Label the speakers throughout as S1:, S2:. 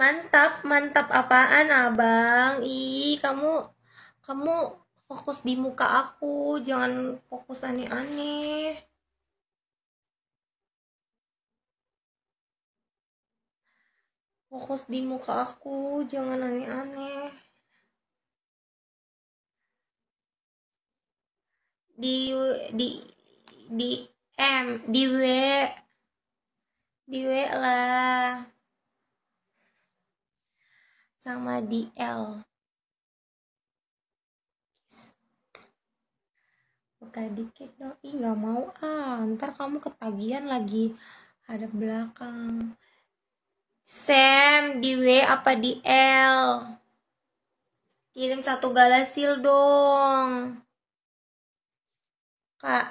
S1: Mantap, mantap apaan abang? Ih, kamu kamu fokus di muka aku, jangan fokus aneh-aneh. Fokus di muka aku, jangan aneh-aneh.
S2: Di di di M, di W, di W lah sama di L buka dikit dong ih gak mau ah ntar
S1: kamu ketagihan lagi ada belakang Sam di W apa di L kirim satu galasil dong kak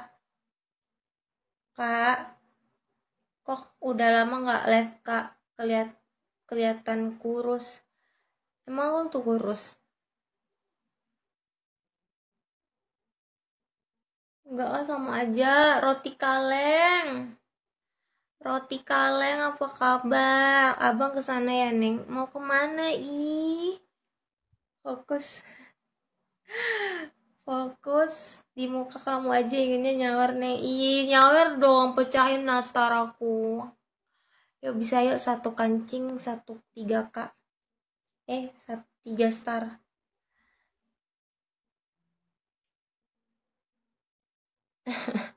S1: kak kok udah lama gak live kak keliat kelihatan kurus Emang lo tuh kurus? Enggak lah sama aja, roti kaleng. Roti kaleng apa kabar? Abang kesana ya, Neng. Mau kemana, ih? Fokus. Fokus di muka kamu aja inginnya nyawer, Neng. Ih, nyawer dong, pecahin nastar aku. Yuk bisa yuk satu kancing, satu tiga kak eh tiga star